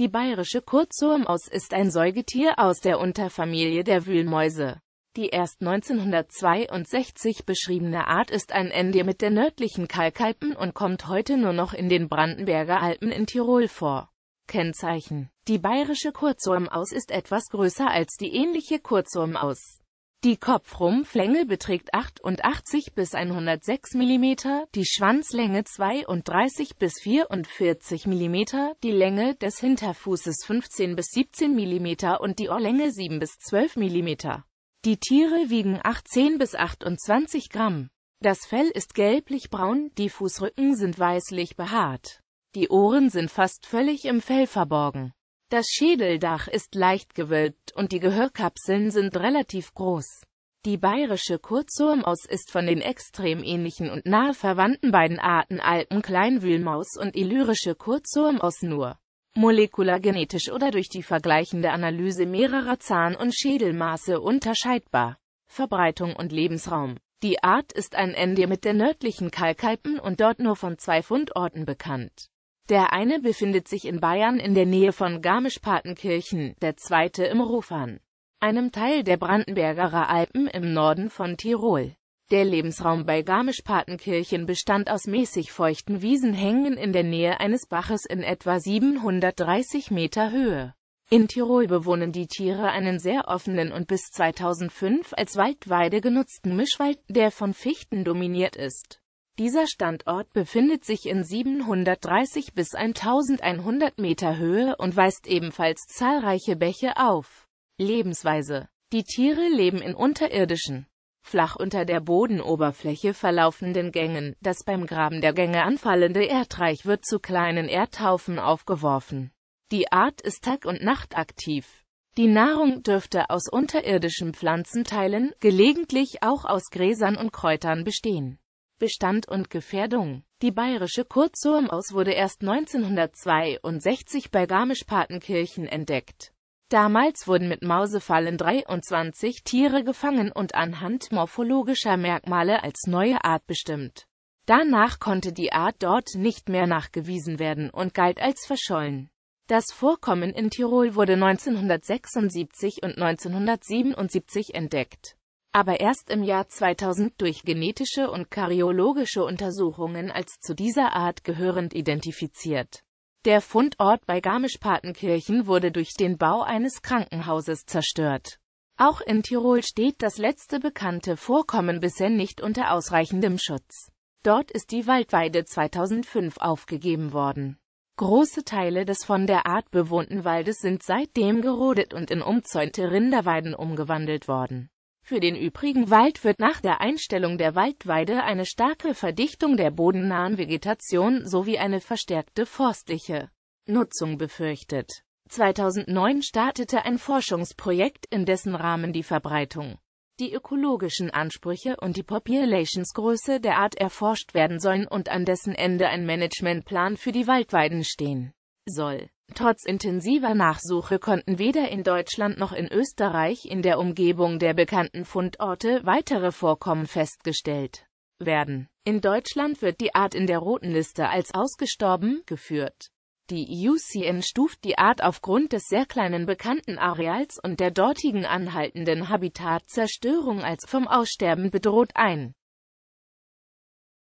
Die bayerische Kurzurmaus ist ein Säugetier aus der Unterfamilie der Wühlmäuse. Die erst 1962 beschriebene Art ist ein mit der nördlichen Kalkalpen und kommt heute nur noch in den Brandenberger Alpen in Tirol vor. Kennzeichen Die bayerische Kurzurmaus ist etwas größer als die ähnliche Kurzurmaus. Die Kopfrumpflänge beträgt 88 bis 106 mm, die Schwanzlänge 32 bis 44 mm, die Länge des Hinterfußes 15 bis 17 mm und die Ohrlänge 7 bis 12 mm. Die Tiere wiegen 18 bis 28 Gramm. Das Fell ist gelblich-braun, die Fußrücken sind weißlich behaart. Die Ohren sind fast völlig im Fell verborgen. Das Schädeldach ist leicht gewölbt und die Gehörkapseln sind relativ groß. Die bayerische Kurzurmaus ist von den extrem ähnlichen und nahe verwandten beiden Arten Alpen Kleinwühlmaus und illyrische Kurzurmaus nur molekulargenetisch oder durch die vergleichende Analyse mehrerer Zahn- und Schädelmaße unterscheidbar. Verbreitung und Lebensraum Die Art ist ein Ende mit der nördlichen Kalkalpen und dort nur von zwei Fundorten bekannt. Der eine befindet sich in Bayern in der Nähe von Garmisch-Partenkirchen, der zweite im Rofan, einem Teil der Brandenbergerer Alpen im Norden von Tirol. Der Lebensraum bei Garmisch-Partenkirchen bestand aus mäßig feuchten Wiesenhängen in der Nähe eines Baches in etwa 730 Meter Höhe. In Tirol bewohnen die Tiere einen sehr offenen und bis 2005 als Waldweide genutzten Mischwald, der von Fichten dominiert ist. Dieser Standort befindet sich in 730 bis 1100 Meter Höhe und weist ebenfalls zahlreiche Bäche auf. Lebensweise Die Tiere leben in unterirdischen, flach unter der Bodenoberfläche verlaufenden Gängen. Das beim Graben der Gänge anfallende Erdreich wird zu kleinen Erdhaufen aufgeworfen. Die Art ist tag- und nachtaktiv. Die Nahrung dürfte aus unterirdischen Pflanzenteilen, gelegentlich auch aus Gräsern und Kräutern bestehen. Bestand und Gefährdung. Die bayerische Kurzurmaus wurde erst 1962 bei Garmisch-Partenkirchen entdeckt. Damals wurden mit Mausefallen 23 Tiere gefangen und anhand morphologischer Merkmale als neue Art bestimmt. Danach konnte die Art dort nicht mehr nachgewiesen werden und galt als verschollen. Das Vorkommen in Tirol wurde 1976 und 1977 entdeckt aber erst im Jahr 2000 durch genetische und karyologische Untersuchungen als zu dieser Art gehörend identifiziert. Der Fundort bei Garmisch-Partenkirchen wurde durch den Bau eines Krankenhauses zerstört. Auch in Tirol steht das letzte bekannte Vorkommen bisher nicht unter ausreichendem Schutz. Dort ist die Waldweide 2005 aufgegeben worden. Große Teile des von der Art bewohnten Waldes sind seitdem gerodet und in umzäunte Rinderweiden umgewandelt worden. Für den übrigen Wald wird nach der Einstellung der Waldweide eine starke Verdichtung der bodennahen Vegetation sowie eine verstärkte forstliche Nutzung befürchtet. 2009 startete ein Forschungsprojekt, in dessen Rahmen die Verbreitung, die ökologischen Ansprüche und die Populationsgröße der Art erforscht werden sollen und an dessen Ende ein Managementplan für die Waldweiden stehen soll Trotz intensiver Nachsuche konnten weder in Deutschland noch in Österreich in der Umgebung der bekannten Fundorte weitere Vorkommen festgestellt werden. In Deutschland wird die Art in der Roten Liste als ausgestorben geführt. Die UCN stuft die Art aufgrund des sehr kleinen bekannten Areals und der dortigen anhaltenden Habitatzerstörung als vom Aussterben bedroht ein